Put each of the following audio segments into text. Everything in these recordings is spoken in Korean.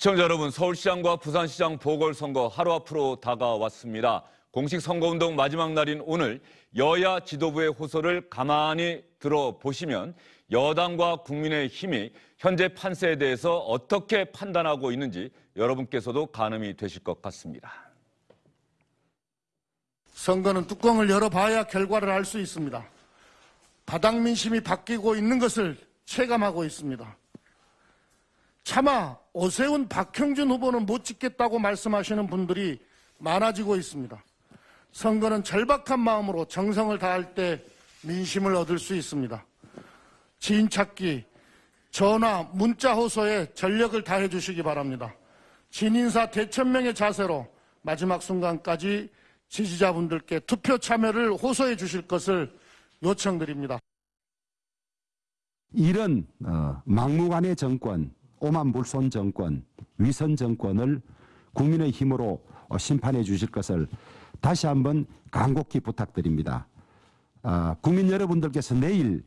시청자 여러분, 서울시장과 부산시장 보궐선거 하루 앞으로 다가왔습니다. 공식 선거운동 마지막 날인 오늘 여야 지도부의 호소를 가만히 들어보시면 여당과 국민의 힘이 현재 판세에 대해서 어떻게 판단하고 있는지 여러분께서도 가늠이 되실 것 같습니다. 선거는 뚜껑을 열어봐야 결과를 알 수 있습니다. 바닥 민심이 바뀌고 있는 것을 체감하고 있습니다. 차마 오세훈 박형준 후보는 못 찍겠다고 말씀하시는 분들이 많아지고 있습니다. 선거는 절박한 마음으로 정성을 다할 때 민심을 얻을 수 있습니다. 지인 찾기, 전화, 문자 호소에 전력을 다해 주시기 바랍니다. 진인사 대천명의 자세로 마지막 순간까지 지지자분들께 투표 참여를 호소해 주실 것을 요청드립니다. 이런 어, 막무가내 정권 오만 불손 정권, 위선 정권을 국민의 힘으로 어, 심판해 주실 것을 다시 한번 간곡히 부탁드립니다. 아, 국민 여러분들께서 내일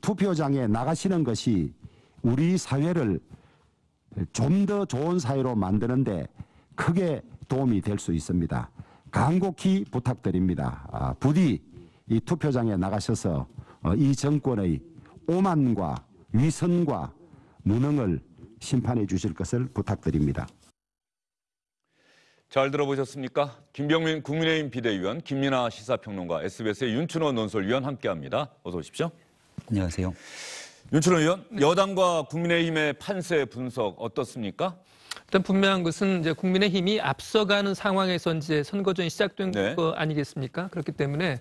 투표장에 나가시는 것이 우리 사회를 좀 더 좋은 사회로 만드는데 크게 도움이 될 수 있습니다. 간곡히 부탁드립니다. 아, 부디 이 투표장에 나가셔서 어, 이 정권의 오만과 위선과 무능을 심판해 주실 것을 부탁드립니다. 잘 들어보셨습니까? 김병민 국민의힘 비대위원, 김민아 시사평론가, SBS의 윤춘호 논설위원 함께합니다. 어서 오십시오. 안녕하세요. 윤춘호 의원, 여당과 국민의힘의 판세 분석 어떻습니까? 일단 분명한 것은 이제 국민의힘이 앞서가는 상황에서 이제 선거전이 시작된 네. 거 아니겠습니까? 그렇기 때문에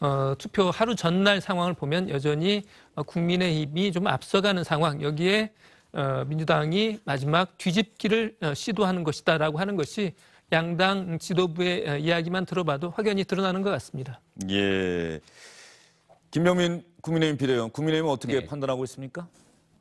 어, 투표 하루 전날 상황을 보면 여전히 어, 국민의힘이 좀 앞서가는 상황 여기에 어, 민주당이 마지막 뒤집기를 어, 시도하는 것이다라고 하는 것이 양당 지도부의 어, 이야기만 들어봐도 확연히 드러나는 것 같습니다. 예. 김병민 국민의힘 비대위원, 국민의힘은 어떻게 네. 판단하고 있습니까?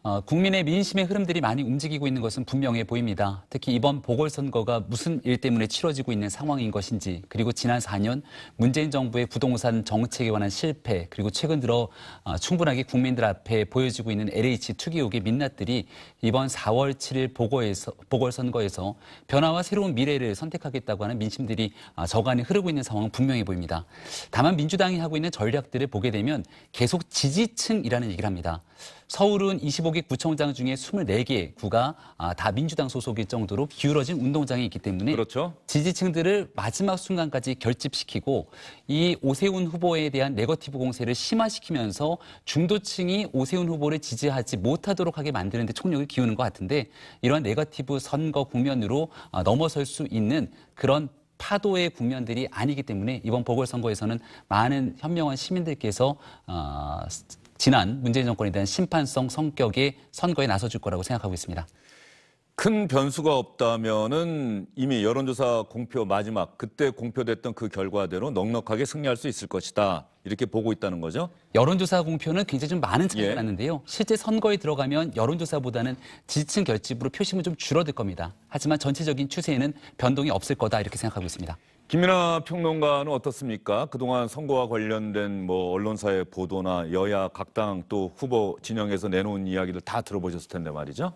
어, 국민의 민심의 흐름들이 많이 움직이고 있는 것은 분명해 보입니다. 특히 이번 보궐선거가 무슨 일 때문에 치러지고 있는 상황인 것인지, 그리고 지난 4년 문재인 정부의 부동산 정책에 관한 실패, 그리고 최근 들어 어, 충분하게 국민들 앞에 보여지고 있는 LH 투기욕의 민낯들이 이번 4월 7일 보궐에서, 보궐선거에서 변화와 새로운 미래를 선택하겠다고 하는 민심들이 어, 저간에 흐르고 있는 상황은 분명해 보입니다. 다만 민주당이 하고 있는 전략들을 보게 되면 계속 지지층이라는 얘기를 합니다. 서울은 25개 구청장 중에 24개 구가 아, 다 민주당 소속일 정도로 기울어진 운동장이 있기 때문에 그렇죠. 지지층들을 마지막 순간까지 결집시키고 이 오세훈 후보에 대한 네거티브 공세를 심화시키면서 중도층이 오세훈 후보를 지지하지 못하도록 하게 만드는 데 총력을 기우는 것 같은데 이러한 네거티브 선거 국면으로 아, 넘어설 수 있는 그런 파도의 국면들이 아니기 때문에 이번 보궐선거에서는 많은 현명한 시민들께서 어, 지난 문재인 정권에 대한 심판성 성격이 선거에 나서줄 거라고 생각하고 있습니다. 큰 변수가 없다면은 이미 여론조사 공표 마지막 그때 공표됐던 그 결과대로 넉넉하게 승리할 수 있을 것이다 이렇게 보고 있다는 거죠. 여론조사 공표는 굉장히 좀 많은 차이가 예. 났는데요. 실제 선거에 들어가면 여론조사보다는 지층 결집으로 표심은 좀 줄어들 겁니다. 하지만 전체적인 추세에는 변동이 없을 거다 이렇게 생각하고 있습니다. 김민아 평론가는 어떻습니까? 그동안 선거와 관련된 뭐 언론사의 보도나 여야 각당 또 후보 진영에서 내놓은 이야기를 다 들어보셨을 텐데 말이죠.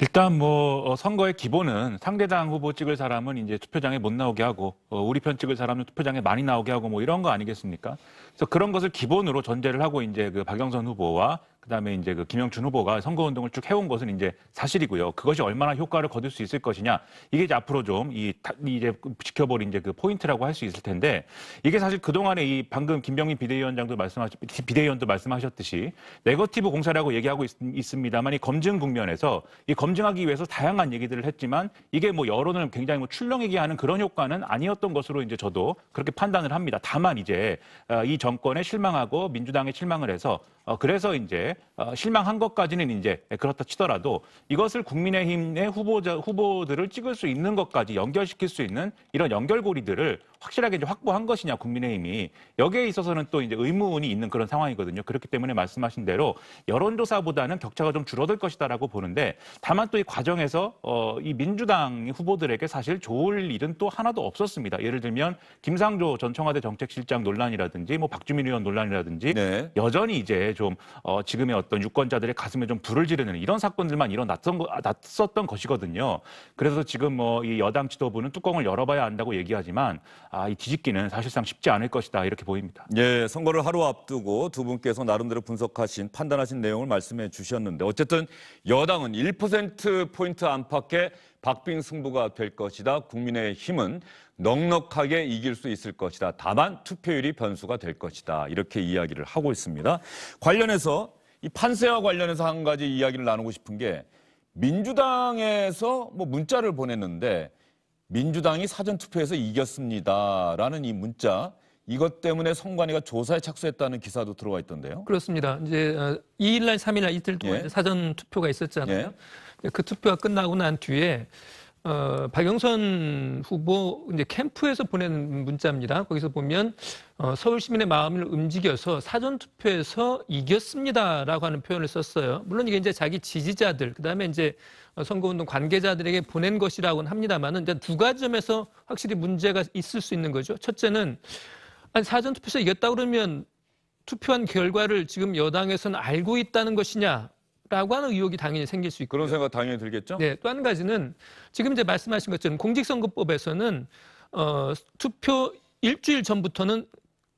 일단 뭐 어, 선거의 기본은 상대당 후보 찍을 사람은 이제 투표장에 못 나오게 하고 어, 우리 편 찍을 사람은 투표장에 많이 나오게 하고 뭐 이런 거 아니겠습니까? 그래서 그런 것을 기본으로 전제를 하고 이제 그 박영선 후보와 그다음에 이제 그 김영춘 후보가 선거 운동을 쭉 해온 것은 이제 사실이고요. 그것이 얼마나 효과를 거둘 수 있을 것이냐 이게 이제 앞으로 좀 이 이제 지켜볼 이제 그 포인트라고 할 수 있을 텐데 이게 사실 그 동안에 이 방금 김병민 비대위원장도 말씀하셨 비대위원도 말씀하셨듯이 네거티브 공사라고 얘기하고 있, 있습니다만 이 검증 국면에서 이 검증하기 위해서 다양한 얘기들을 했지만 이게 뭐 여론을 굉장히 뭐 출렁이게 하는 그런 효과는 아니었던 것으로 이제 저도 그렇게 판단을 합니다. 다만 이제 어, 이 정권에 실망하고 민주당에 실망을 해서 어, 그래서 이제 어, 실망한 것까지는 이제 그렇다 치더라도 이것을 국민의힘의 후보자 후보들을 찍을 수 있는 것까지 연결시킬 수 있는 이런 연결고리들을 확실하게 이제 확보한 것이냐 국민의힘이 여기에 있어서는 또 이제 의문이 있는 그런 상황이거든요. 그렇기 때문에 말씀하신 대로 여론조사보다는 격차가 좀 줄어들 것이다라고 보는데 다만 또 이 과정에서 어, 이 민주당 후보들에게 사실 좋을 일은 또 하나도 없었습니다. 예를 들면 김상조 전 청와대 정책실장 논란이라든지 뭐 박주민 의원 논란이라든지 네. 여전히 이제 좀 어, 지금의 어떤 유권자들의 가슴에 좀 불을 지르는 이런 사건들만 일어났던 아, 났었던 것이거든요. 그래서 지금 뭐 이 여당 지도부는 뚜껑을 열어봐야 한다고 얘기하지만 아, 이 뒤집기는 사실상 쉽지 않을 것이다 이렇게 보입니다. 예, 선거를 하루 앞두고 두 분께서 나름대로 분석하신 판단하신 내용을 말씀해 주셨는데 어쨌든 여당은 1% 포인트 안팎의 박빙 승부가 될 것이다. 국민의 힘은 넉넉하게 이길 수 있을 것이다. 다만 투표율이 변수가 될 것이다. 이렇게 이야기를 하고 있습니다. 관련해서 이 판세와 관련해서 한 가지 이야기를 나누고 싶은 게 민주당에서 뭐 문자를 보냈는데 민주당이 사전투표에서 이겼습니다라는 이 문자 이것 때문에 선관위가 조사에 착수했다는 기사도 들어와 있던데요. 그렇습니다. 이제 2일날, 어, 3일날 이틀 동안 예. 사전 투표가 있었잖아요. 예. 그 투표가 끝나고 난 뒤에 어, 박영선 후보 이제 캠프에서 보낸 문자입니다. 거기서 보면 어, 서울 시민의 마음을 움직여서 사전 투표에서 이겼습니다라고 하는 표현을 썼어요. 물론 이게 이제 자기 지지자들 그다음에 이제 선거운동 관계자들에게 보낸 것이라고는 합니다만은 이제 두 가지 점에서 확실히 문제가 있을 수 있는 거죠. 첫째는 아니, 사전 투표에서 이겼다 그러면 투표한 결과를 지금 여당에서는 알고 있다는 것이냐 라고 하는 의혹이 당연히 생길 수 있고 그런 생각 당연히 들겠죠. 네, 또 한 가지는 지금 이제 말씀하신 것처럼 공직선거법에서는 어, 투표 일주일 전부터는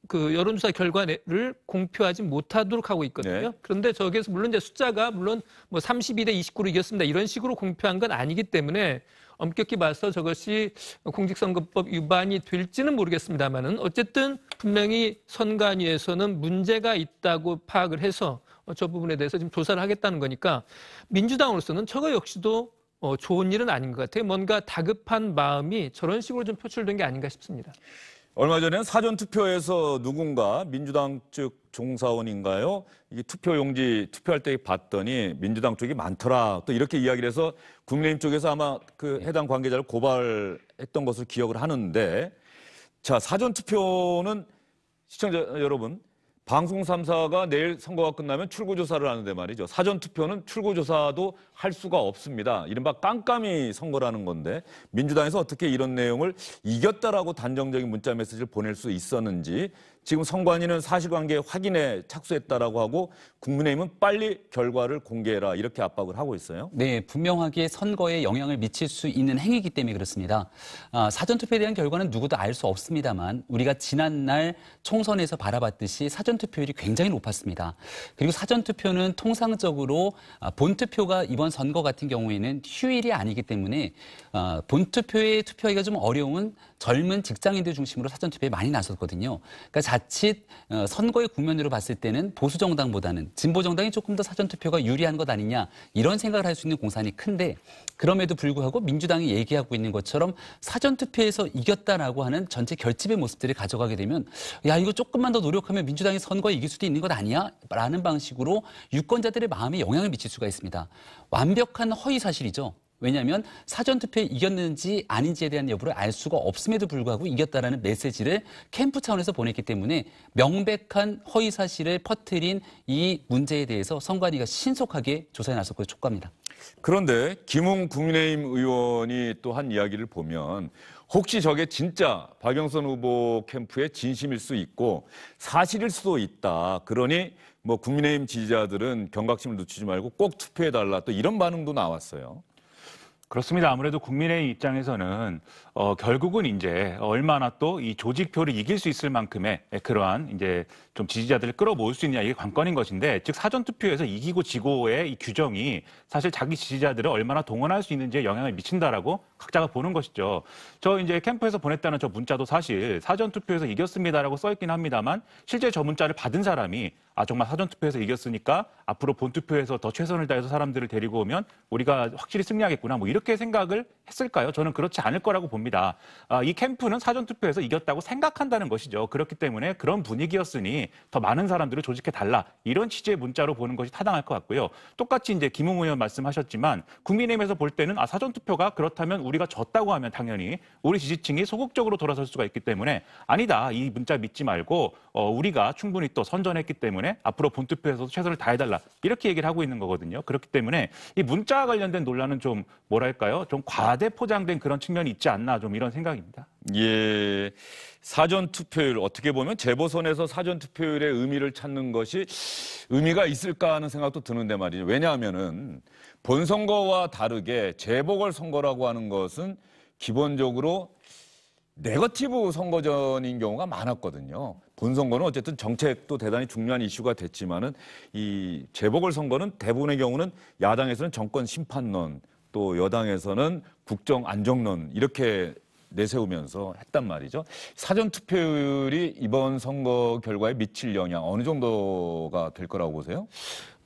그 여론조사 결과를 공표하지 못하도록 하고 있거든요. 네. 그런데 저기에서 물론 이제 숫자가 물론 뭐 32대 29로 이겼습니다. 이런 식으로 공표한 건 아니기 때문에 엄격히 봐서 저것이 공직선거법 위반이 될지는 모르겠습니다만은 어쨌든 분명히 선관위에서는 문제가 있다고 파악을 해서 어, 저 부분에 대해서 지금 조사를 하겠다는 거니까 민주당으로서는 저거 역시도 어, 좋은 일은 아닌 것 같아요. 뭔가 다급한 마음이 저런 식으로 좀 표출된 게 아닌가 싶습니다. 얼마 전에 사전 투표에서 누군가 민주당 측 종사원인가요? 이 투표 용지 투표할 때 봤더니 민주당 쪽이 많더라. 또 이렇게 이야기를 해서 국민의힘 쪽에서 아마 그 네. 해당 관계자를 고발했던 것을 기억을 하는데 자, 사전 투표는 시청자 여러분 방송 3사가 내일 선거가 끝나면 출구조사를 하는데 말이죠. 사전투표는 출구조사도 할 수가 없습니다. 이른바 깜깜이 선거라는 건데 민주당에서 어떻게 이런 내용을 이겼다라고 단정적인 문자 메시지를 보낼 수 있었는지 지금 선관위는 사실관계 확인에 착수했다라고 하고 국민의힘은 빨리 결과를 공개해라 이렇게 압박을 하고 있어요. 네, 분명하게 선거에 영향을 미칠 수 있는 행위이기 때문에 그렇습니다. 아, 사전투표에 대한 결과는 누구도 알 수 없습니다만 우리가 지난날 총선에서 바라봤듯이 사전투표율이 굉장히 높았습니다. 그리고 사전투표는 통상적으로 아, 본투표가 이번 이번 선거 같은 경우에는 휴일이 아니기 때문에 어, 본투표에 투표하기가 좀 어려운 젊은 직장인들 중심으로 사전 투표에 많이 나섰거든요. 그러니까 자칫 어, 선거의 국면으로 봤을 때는 보수 정당보다는 진보 정당이 조금 더 사전 투표가 유리한 것 아니냐 이런 생각을 할 수 있는 공산이 큰데 그럼에도 불구하고 민주당이 얘기하고 있는 것처럼 사전 투표에서 이겼다라고 하는 전체 결집의 모습들을 가져가게 되면 야 이거 조금만 더 노력하면 민주당이 선거에 이길 수도 있는 것 아니야라는 방식으로 유권자들의 마음에 영향을 미칠 수가 있습니다. 와, 완벽한 허위 사실이죠. 왜냐하면 사전투표에 이겼는지 아닌지에 대한 여부를 알 수가 없음에도 불구하고 이겼다라는 메시지를 캠프 차원에서 보냈기 때문에 명백한 허위 사실을 퍼뜨린 이 문제에 대해서 선관위가 신속하게 조사에 나섰고 촉구합니다. 그런데 김웅 국민의힘 의원이 또 한 이야기를 보면 혹시 저게 진짜 박영선 후보 캠프의 진심일 수 있고 사실일 수도 있다. 그러니 뭐 국민의힘 지지자들은 경각심을 놓치지 말고 꼭 투표해 달라 또 이런 반응도 나왔어요. 그렇습니다. 아무래도 국민의 입장에서는 어, 결국은 이제 얼마나 또 이 조직표를 이길 수 있을 만큼의 그러한 이제 좀 지지자들을 끌어모을 수 있냐 이게 관건인 것인데 즉 사전 투표에서 이기고 지고의 이 규정이 사실 자기 지지자들을 얼마나 동원할 수 있는지에 영향을 미친다라고 각자가 보는 것이죠. 저 이제 캠프에서 보냈다는 저 문자도 사실 사전 투표에서 이겼습니다라고 써 있긴 합니다만 실제 저 문자를 받은 사람이 아 정말 사전 투표에서 이겼으니까 앞으로 본 투표에서 더 최선을 다해서 사람들을 데리고 오면 우리가 확실히 승리하겠구나 뭐 이렇게 생각을 했을까요? 저는 그렇지 않을 거라고 봅니다. 아, 이 캠프는 사전 투표에서 이겼다고 생각한다는 것이죠. 그렇기 때문에 그런 분위기였으니 더 많은 사람들을 조직해 달라 이런 취지의 문자로 보는 것이 타당할 것 같고요. 똑같이 이제 김웅 의원 말씀하셨지만 국민의힘에서 볼 때는 아 사전 투표가 그렇다면 우리가 졌다고 하면 당연히 우리 지지층이 소극적으로 돌아설 수가 있기 때문에 아니다 이 문자 믿지 말고 어, 우리가 충분히 또 선전했기 때문에. 앞으로 본투표에서도 최선을 다해달라 이렇게 얘기를 하고 있는 거거든요. 그렇기 때문에 이 문자와 관련된 논란은 좀 뭐랄까요? 좀 과대 포장된 그런 측면이 있지 않나 좀 이런 생각입니다. 예. 사전 투표율 어떻게 보면 재보선에서 사전 투표율의 의미를 찾는 것이 의미가 있을까 하는 생각도 드는데 말이죠. 왜냐하면은 본선거와 다르게 재보궐 선거라고 하는 것은 기본적으로 네거티브 선거전인 경우가 많았거든요. 본선거는 어쨌든 정책도 대단히 중요한 이슈가 됐지만은 이 재보궐선거는 대부분의 경우는 야당에서는 정권 심판론 또 여당에서는 국정 안정론 이렇게 내세우면서 했단 말이죠. 사전 투표율이 이번 선거 결과에 미칠 영향 어느 정도가 될 거라고 보세요?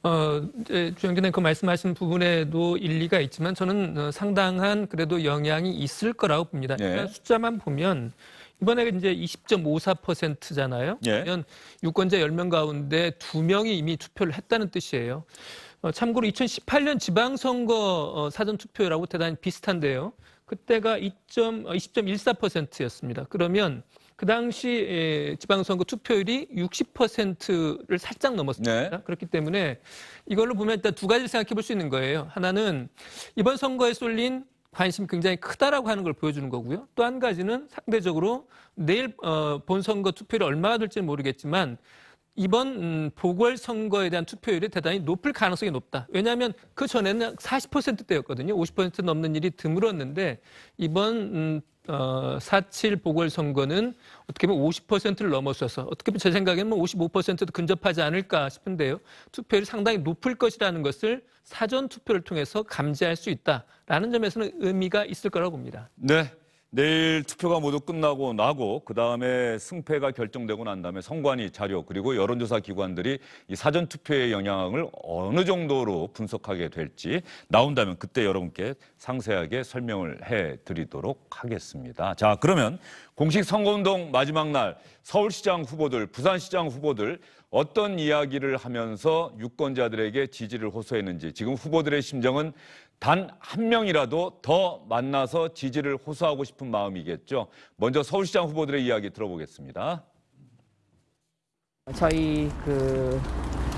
어, 주영진님그 말씀하신 부분에도 일리가 있지만 저는 어, 상당한 그래도 영향이 있을 거라고 봅니다. 네. 그러니까 숫자만 보면 이번에 이제 20.54%잖아요. 예. 그러면 유권자 10명 가운데 2명이 이미 투표를 했다는 뜻이에요. 어, 참고로 2018년 지방선거 어, 사전투표율하고 대단히 비슷한데요. 그때가 20.14%였습니다. 어, 그러면 그 당시 에, 지방선거 투표율이 60%를 살짝 넘었습니다. 네. 그렇기 때문에 이걸로 보면 일단 두 가지를 생각해 볼 수 있는 거예요. 하나는 이번 선거에 쏠린 관심이 굉장히 크다라고 하는 걸 보여주는 거고요. 또 한 가지는 상대적으로 내일 어, 본선거 투표율이 얼마나 될지는 모르겠지만 이번 음, 보궐선거에 대한 투표율이 대단히 높을 가능성이 높다. 왜냐하면 그 전에는 40%대였거든요. 50% 넘는 일이 드물었는데 이번 음, 어, 4.7 보궐선거는 어떻게 보면 50%를 넘어서서 어떻게 보면 제 생각에는 뭐 55%도 근접하지 않을까 싶은데요. 투표율이 상당히 높을 것이라는 것을 사전 투표를 통해서 감지할 수 있다라는 점에서는 의미가 있을 거라고 봅니다. 네. 내일 투표가 모두 끝나고 나고 그 다음에 승패가 결정되고 난 다음에 선관위 자료 그리고 여론조사 기관들이 이 사전 투표의 영향을 어느 정도로 분석하게 될지 나온다면 그때 여러분께 상세하게 설명을 해드리도록 하겠습니다. 자 그러면 공식 선거운동 마지막 날 서울시장 후보들, 부산시장 후보들 어떤 이야기를 하면서 유권자들에게 지지를 호소했는지 지금 후보들의 심정은 단 한 명이라도 더 만나서 지지를 호소하고 싶은 마음이겠죠. 먼저 서울시장 후보들의 이야기 들어보겠습니다. 저희 그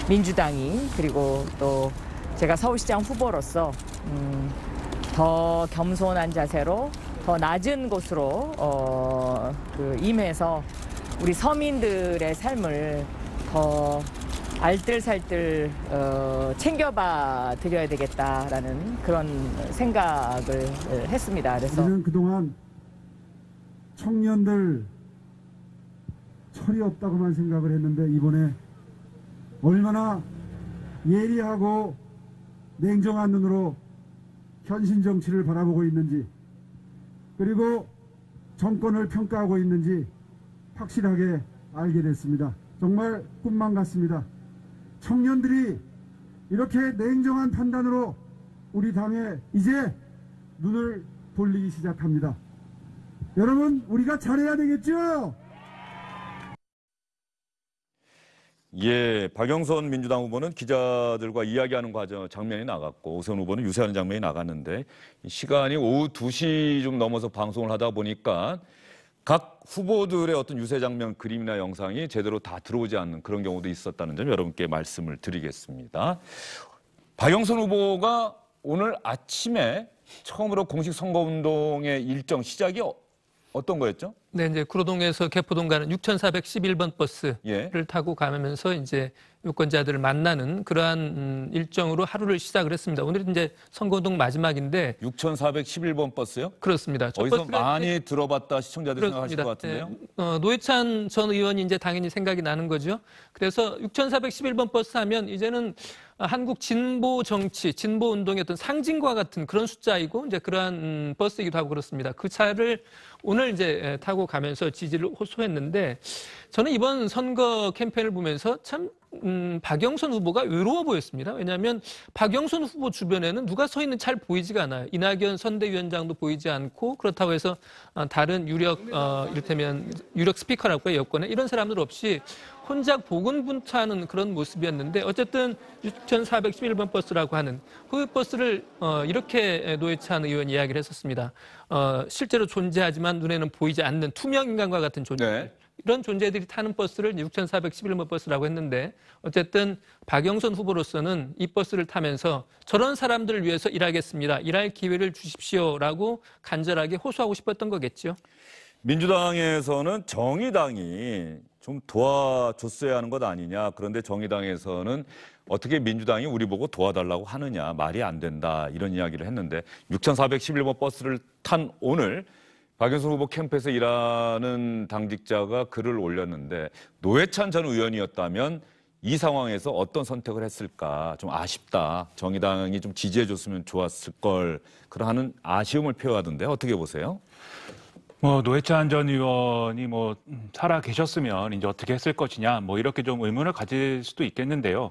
민주당이 그리고 또 제가 서울시장 후보로서 음 더 겸손한 자세로 더 낮은 곳으로 어, 그 임해서 우리 서민들의 삶을 더 알뜰살뜰 어, 챙겨봐 드려야 되겠다라는 그런 생각을 예, 했습니다. 그래서 우리는 그동안 청년들 철이 없다고만 생각을 했는데 이번에 얼마나 예리하고 냉정한 눈으로 현실 정치를 바라보고 있는지 그리고 정권을 평가하고 있는지 확실하게 알게 됐습니다. 정말 꿈만 같습니다. 청년들이 이렇게 냉정한 판단으로 우리 당에 이제 눈을 돌리기 시작합니다. 여러분 우리가 잘해야 되겠죠? 예, 박영선 민주당 후보는 기자들과 이야기하는 과정 장면이 나갔고 오세훈 후보는 유세하는 장면이 나갔는데 시간이 오후 2시 좀 넘어서 방송을 하다 보니까 각 후보들의 어떤 유세 장면 그림이나 영상이 제대로 다 들어오지 않는 그런 경우도 있었다는 점 여러분께 말씀을 드리겠습니다. 박영선 후보가 오늘 아침에 처음으로 공식 선거운동의 일정 시작이 어떤 거였죠? 네, 이제 구로동에서 개포동 가는 6,411번 버스를 예. 타고 가면서 이제 유권자들을 만나는 그러한 음, 일정으로 하루를 시작을 했습니다. 오늘 이제 선거운동 마지막인데 6,411번 버스요? 그렇습니다. 어디서 많이 들어봤다 시청자들 이 생각하실 것 네. 같은데요. 네. 어, 노회찬 전 의원이 이제 당연히 생각이 나는 거죠. 그래서 6,411번 버스 하면 이제는 어, 한국 진보 정치, 진보 운동의 어떤 상징과 같은 그런 숫자이고 이제 그러한 음, 버스이기도 하고 그렇습니다. 그 차를 오늘 이제 타고 가면서 지지를 호소했는데 저는 이번 선거 캠페인을 보면서 참 음, 박영선 후보가 외로워 보였습니다. 왜냐하면 박영선 후보 주변에는 누가 서 있는 잘 보이지가 않아요. 이낙연 선대위원장도 보이지 않고 그렇다고 해서 어, 다른 유력 어, 이를테면 유력 스피커라고 해요. 여권에 이런 사람들 없이 혼자 보근분투하는 그런 모습이었는데 어쨌든 6,411번 버스라고 하는 그 버스를 어, 이렇게 노회찬 의원 이야기를 했었습니다. 어, 실제로 존재하지만 눈에는 보이지 않는 투명 인간과 같은 존재. 네. 이런 존재들이 타는 버스를 6,411번 버스라고 했는데 어쨌든 박영선 후보로서는 이 버스를 타면서 저런 사람들을 위해서 일하겠습니다. 일할 기회를 주십시오라고 간절하게 호소하고 싶었던 거겠죠. 민주당에서는 정의당이 좀 도와줬어야 하는 것 아니냐. 그런데 정의당에서는 어떻게 민주당이 우리 보고 도와달라고 하느냐. 말이 안 된다. 이런 이야기를 했는데 6,411번 버스를 탄 오늘 박영선 후보 캠프에서 일하는 당직자가 글을 올렸는데 노회찬 전 의원이었다면 이 상황에서 어떤 선택을 했을까 좀 아쉽다 정의당이 좀 지지해줬으면 좋았을 걸 그러하는 아쉬움을 표하던데 어떻게 보세요? 뭐 노회찬 전 의원이 뭐 살아 계셨으면 이제 어떻게 했을 것이냐 뭐 이렇게 좀 의문을 가질 수도 있겠는데요.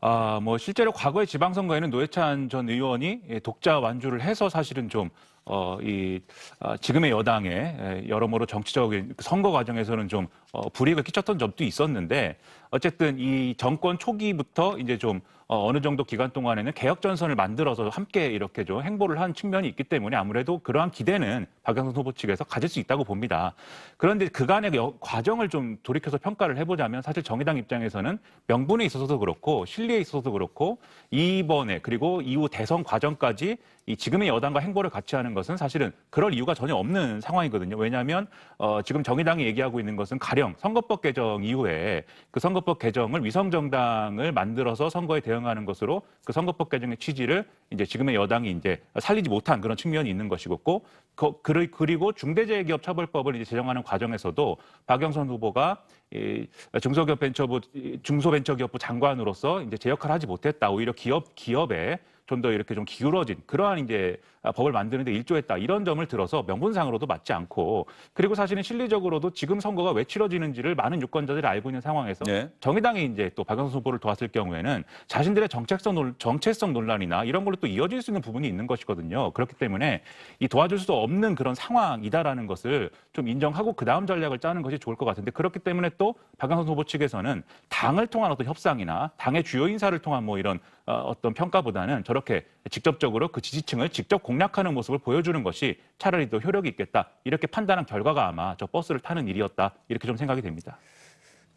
아, 뭐 실제로 과거의 지방선거에는 노회찬 전 의원이 예, 독자 완주를 해서 사실은 좀 어, 이, 아, 지금의 여당의 에, 여러모로 정치적인 그 선거 과정에서는 좀 어, 불이익을 끼쳤던 점도 있었는데 어쨌든 이 정권 초기부터 이제 좀 어, 어느 정도 기간 동안에는 개혁 전선을 만들어서 함께 이렇게 좀 행보를 한 측면이 있기 때문에 아무래도 그러한 기대는 박영선 후보 측에서 가질 수 있다고 봅니다. 그런데 그간의 여, 과정을 좀 돌이켜서 평가를 해보자면 사실 정의당 입장에서는 명분에 있어서도 그렇고 실리에 있어서도 그렇고 이번에 그리고 이후 대선 과정까지 이 지금의 여당과 행보를 같이 하는 것은 사실은 그럴 이유가 전혀 없는 상황이거든요. 왜냐하면 어, 지금 정의당이 얘기하고 있는 것은 가령 가령 선거법 개정 이후에 그 선거법 개정을 위성 정당을 만들어서 선거에 대응하는 것으로 그 선거법 개정의 취지를 이제 지금의 여당이 이제 살리지 못한 그런 측면이 있는 것이고 그, 그리고 중대재해기업처벌법을 이제 제정하는 과정에서도 박영선 후보가 이 중소기업 벤처부 중소벤처기업부 장관으로서 이제 제 역할을 하지 못했다 오히려 기업 기업에 좀 더 이렇게 좀 기울어진 그러한 이제 아, 법을 만드는데 일조했다 이런 점을 들어서 명분상으로도 맞지 않고 그리고 사실은 실리적으로도 지금 선거가 왜 치러지는지를 많은 유권자들이 알고 있는 상황에서 네. 정의당이 이제 또 박영선 후보를 도왔을 경우에는 자신들의 정책성 논, 정체성 논란이나 이런 걸로 또 이어질 수 있는 부분이 있는 것이거든요. 그렇기 때문에 이 도와줄 수도 없는 그런 상황이다라는 것을 좀 인정하고 그 다음 전략을 짜는 것이 좋을 것 같은데 그렇기 때문에 또 박영선 후보 측에서는 당을 통한 어떤 협상이나 당의 주요 인사를 통한 뭐 이런 어, 어떤 평가보다는 저렇게 직접적으로 그 지지층을 직접 공 공략하는 모습을 보여주는 것이 차라리 더 효력이 있겠다 이렇게 판단한 결과가 아마 저 버스를 타는 일이었다 이렇게 좀 생각이 됩니다.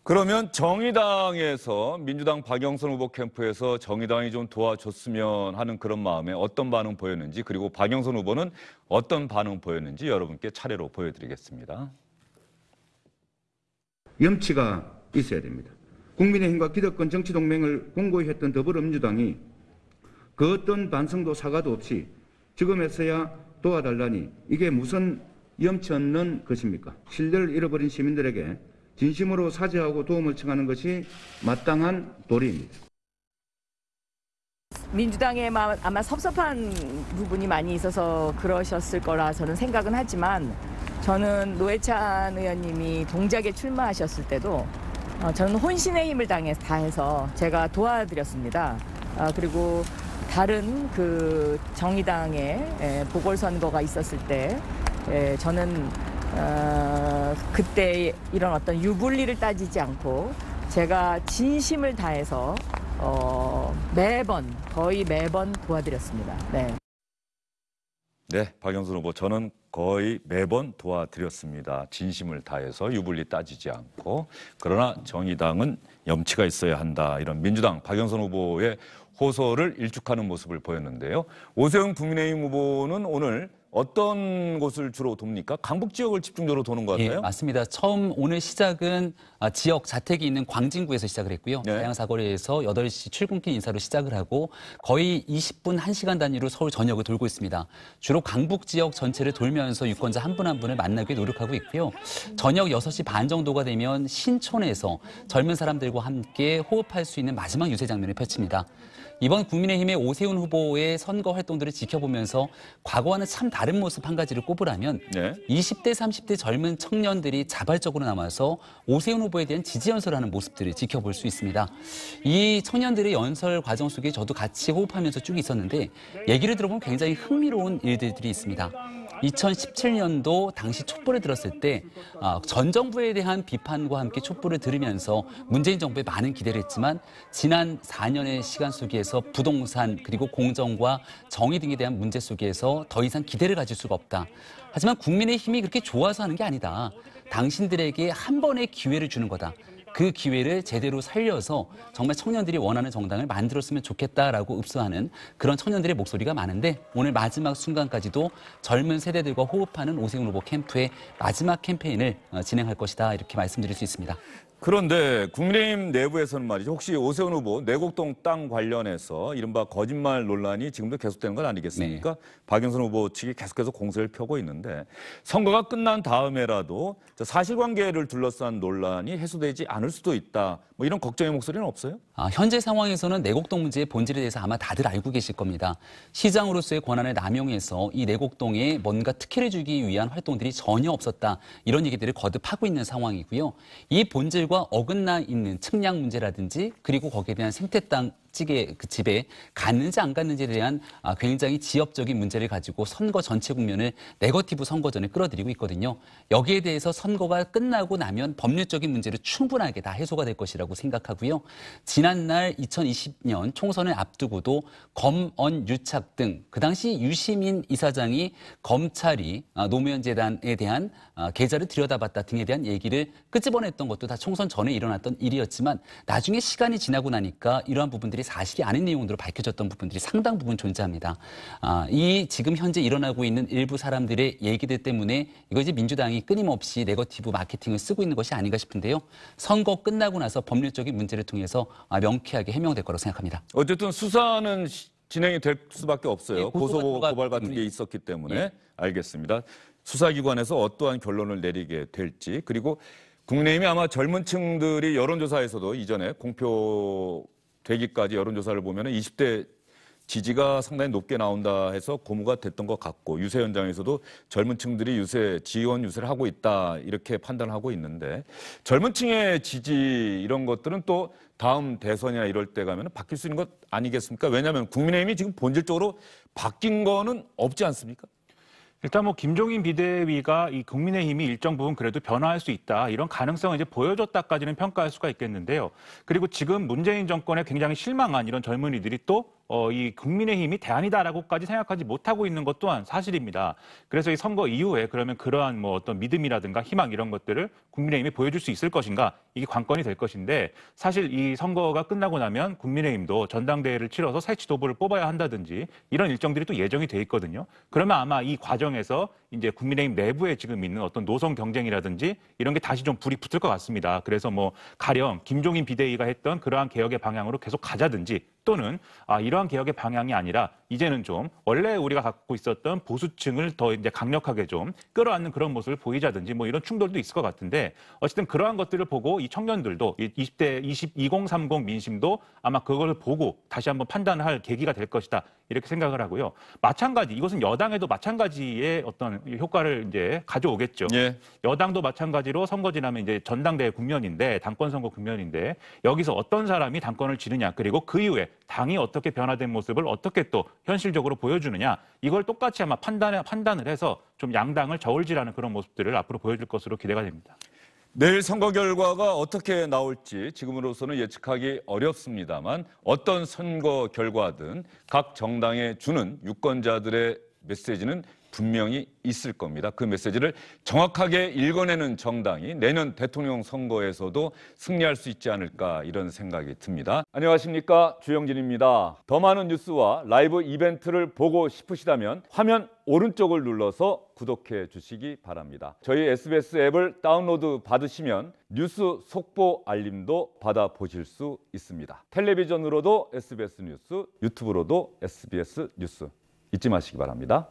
그러면 정의당에서 민주당 박영선 후보 캠프에서 정의당이 좀 도와줬으면 하는 그런 마음에 어떤 반응 보였는지 그리고 박영선 후보는 어떤 반응 보였는지 여러분께 차례로 보여드리겠습니다. 염치가 있어야 됩니다. 국민의힘과 기득권 정치동맹을 공고히 했던 더불어민주당이 그 어떤 반성도 사과도 없이 지금에서야 도와달라니 이게 무슨 염치없는 것입니까? 신뢰를 잃어버린 시민들에게 진심으로 사죄하고 도움을 청하는 것이 마땅한 도리입니다. 민주당에 아마 섭섭한 부분이 많이 있어서 그러셨을 거라 저는 생각은 하지만 저는 노회찬 의원님이 동작에 출마하셨을 때도 어, 저는 혼신의 힘을 당해, 서 제가 도와드렸습니다. 아, 그리고 다른 그 정의당의 예, 보궐선거가 있었을 때 예, 저는 어, 그때 이런 어떤 유불리를 따지지 않고 제가 진심을 다해서 어, 매번 거의 매번 도와드렸습니다. 네. 네, 박영선 후보 저는 거의 매번 도와드렸습니다. 진심을 다해서 유불리 따지지 않고 그러나 정의당은 염치가 있어야 한다. 이런 민주당 박영선 후보의 호소를 일축하는 모습을 보였는데요. 오세훈 국민의힘 후보는 오늘 어떤 곳을 주로 돕니까? 강북 지역을 집중적으로 도는 것 같아요. 예, 맞습니다. 처음 오늘 시작은 아, 지역 자택이 있는 광진구에서 시작을 했고요. 네. 다양사거리에서 8시 출근길 인사로 시작을 하고 거의 20분, 1시간 단위로 서울 전역을 돌고 있습니다. 주로 강북 지역 전체를 돌면서 유권자 한 분한 한 분을 만나기 위해 노력하고 있고요. 저녁 6시 반 정도가 되면 신촌에서 젊은 사람들과 함께 호흡할 수 있는 마지막 유세 장면을 펼칩니다. 이번 국민의힘의 오세훈 후보의 선거 활동들을 지켜보면서 과거와는 참 다른 다른 모습 한 가지를 꼽으라면 네. 20대, 30대 젊은 청년들이 자발적으로 남아서 오세훈 후보에 대한 지지 연설하는 모습들을 지켜볼 수 있습니다. 이 청년들의 연설 과정 속에 저도 같이 호흡하면서 쭉 있었는데 얘기를 들어보면 굉장히 흥미로운 일들이 있습니다. 2017년도 당시 촛불을 들었을 때전 아, 정부에 대한 비판과 함께 촛불을 들으면서 문재인 정부에 많은 기대를 했지만 지난 4년의 시간 속에서 부동산 그리고 공정과 정의 등에 대한 문제 속에서 더 이상 기대를 가질 수가 없다. 하지만 국민의 힘이 그렇게 좋아서 하는 게 아니다. 당신들에게 한 번의 기회를 주는 거다. 그 기회를 제대로 살려서 정말 청년들이 원하는 정당을 만들었으면 좋겠다라고 읍소하는 그런 청년들의 목소리가 많은데 오늘 마지막 순간까지도 젊은 세대들과 호흡하는 오세훈 후보 캠프의 마지막 캠페인을 어, 진행할 것이다 이렇게 말씀드릴 수 있습니다. 그런데 국민의힘 내부에서는 말이죠. 혹시 오세훈 후보 내곡동 땅 관련해서 이른바 거짓말 논란이 지금도 계속되는 건 아니겠습니까? 네. 박영선 후보 측이 계속해서 공세를 펴고 있는데 선거가 끝난 다음에라도 사실관계를 둘러싼 논란이 해소되지 않을 수도 있다. 뭐 이런 걱정의 목소리는 없어요? 아, 현재 상황에서는 내곡동 문제의 본질에 대해서 아마 다들 알고 계실 겁니다. 시장으로서의 권한을 남용해서 이 내곡동에 뭔가 특혜를 주기 위한 활동들이 전혀 없었다. 이런 얘기들을 거듭하고 있는 상황이고요. 이 본질과 어긋나 있는 측량 문제라든지 그리고 거기에 대한 생태 땅 찌개 그 집에 갔는지 안 갔는지에 대한 아, 굉장히 지엽적인 문제를 가지고 선거 전체 국면을 네거티브 선거전에 끌어들이고 있거든요. 여기에 대해서 선거가 끝나고 나면 법률적인 문제를 충분하게 다 해소가 될 것이라고 생각하고요. 지난날 2020년 총선을 앞두고도 검언 유착 등 그 당시 유시민 이사장이 검찰이 아, 노무현 재단에 대한 아, 계좌를 들여다봤다 등에 대한 얘기를 끄집어냈던 것도 다 총선 전에 일어났던 일이었지만 나중에 시간이 지나고 나니까 이러한 부분들이 사실이 아닌 내용으로 밝혀졌던 부분들이 상당 부분 존재합니다. 아, 이 지금 현재 일어나고 있는 일부 사람들의 얘기들 때문에 이것이 민주당이 끊임없이 네거티브 마케팅을 쓰고 있는 것이 아닌가 싶은데요. 선거 끝나고 나서 법률적인 문제를 통해서 아, 명쾌하게 해명될 거라고 생각합니다. 어쨌든 수사는 진행이 될 수밖에 없어요. 예, 고소 고발 같은 게 있었기 때문에 예. 알겠습니다. 수사기관에서 어떠한 결론을 내리게 될지 그리고 국내임이 아마 젊은 층들이 여론조사에서도 이전에 공표 되기까지 여론조사를 보면 20대 지지가 상당히 높게 나온다 해서 고무가 됐던 것 같고 유세 현장에서도 젊은 층들이 유세 지원 유세를 하고 있다 이렇게 판단하고 있는데 젊은 층의 지지 이런 것들은 또 다음 대선이나 이럴 때 가면 바뀔 수 있는 것 아니겠습니까? 왜냐하면 국민의힘이 지금 본질적으로 바뀐 거는 없지 않습니까? 일단 뭐 김종인 비대위가 이 국민의힘이 일정 부분 그래도 변화할 수 있다 이런 가능성을 이제 보여줬다까지는 평가할 수가 있겠는데요. 그리고 지금 문재인 정권에 굉장히 실망한 이런 젊은이들이 또 어, 이 국민의힘이 대안이다라고까지 생각하지 못하고 있는 것 또한 사실입니다. 그래서 이 선거 이후에 그러면 그러한 뭐 어떤 믿음이라든가 희망 이런 것들을 국민의힘이 보여줄 수 있을 것인가 이게 관건이 될 것인데 사실 이 선거가 끝나고 나면 국민의힘도 전당대회를 치러서 새 지도부를 뽑아야 한다든지 이런 일정들이 또 예정이 돼 있거든요. 그러면 아마 이 과정에서 이제 국민의힘 내부에 지금 있는 어떤 노선 경쟁이라든지 이런 게 다시 좀 불이 붙을 것 같습니다. 그래서 뭐 가령 김종인 비대위가 했던 그러한 개혁의 방향으로 계속 가자든지 또는 아, 이러한 개혁의 방향이 아니라 이제는 좀 원래 우리가 갖고 있었던 보수층을 더 이제 강력하게 좀 끌어안는 그런 모습을 보이자든지 뭐 이런 충돌도 있을 것 같은데 어쨌든 그러한 것들을 보고 이 청년들도 20대 20 2030 민심도 아마 그걸 보고 다시 한번 판단할 계기가 될 것이다 이렇게 생각을 하고요. 마찬가지 이것은 여당에도 마찬가지의 어떤 효과를 이제 가져오겠죠. 예. 여당도 마찬가지로 선거 지나면 이제 전당대회 국면인데 당권 선거 국면인데 여기서 어떤 사람이 당권을 지느냐 그리고 그 이후에 당이 어떻게 변화된 모습을 어떻게 또 현실적으로 보여주느냐 이걸 똑같이 아마 판단, 판단을 해서 좀 양당을 저울질하는 그런 모습들을 앞으로 보여줄 것으로 기대가 됩니다. 내일 선거 결과가 어떻게 나올지 지금으로서는 예측하기 어렵습니다만 어떤 선거 결과든 각 정당에 주는 유권자들의 메시지는 분명히 있을 겁니다. 그 메시지를 정확하게 읽어내는 정당이 내년 대통령 선거에서도 승리할 수 있지 않을까 이런 생각이 듭니다. 안녕하십니까 주영진입니다. 더 많은 뉴스와 라이브 이벤트를 보고 싶으시다면 화면 오른쪽을 눌러서 구독해 주시기 바랍니다. 저희 SBS 앱을 다운로드 받으시면 뉴스 속보 알림도 받아 보실 수 있습니다. 텔레비전으로도 SBS 뉴스, 유튜브로도 SBS 뉴스 잊지 마시기 바랍니다.